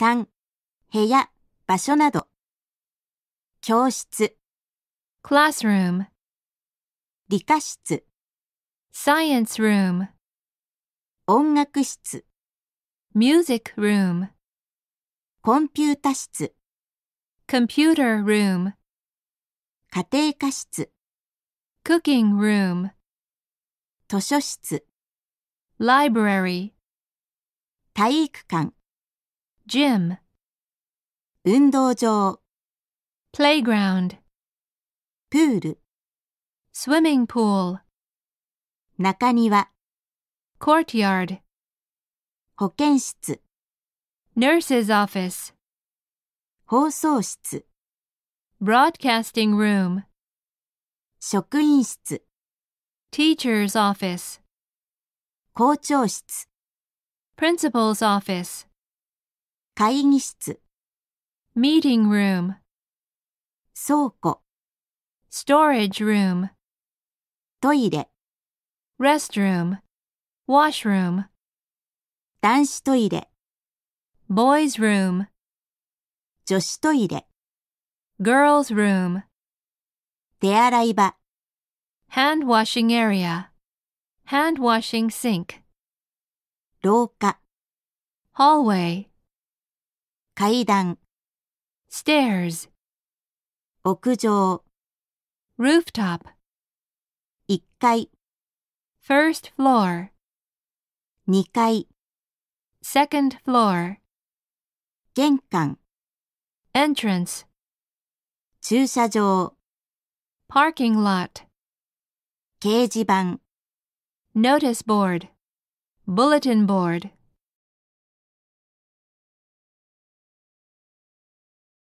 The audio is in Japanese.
3、部屋、場所など。教室、classroom, 理科室、science room, 音楽室、music room, コンピュータ室、computer room, 家庭科室、cooking room, 図書室、library, 体育館。gym 運動場 playground プール swimming pool 中庭 courtyard 保健室 nurse's office 放送室 broadcasting room 職員室 teacher's office 校長室 principal's office 会議室 meeting room 倉庫 storage room トイレ restroom washroom 男子トイレ boys room 女子トイレ girls room 手洗い場 hand washing area hand washing sink 廊下 hallway 階段 stairs 屋上 rooftop 一階 first floor 二階 second floor 玄関 entrance 駐車場 parking lot 掲示板 notice board bulletin board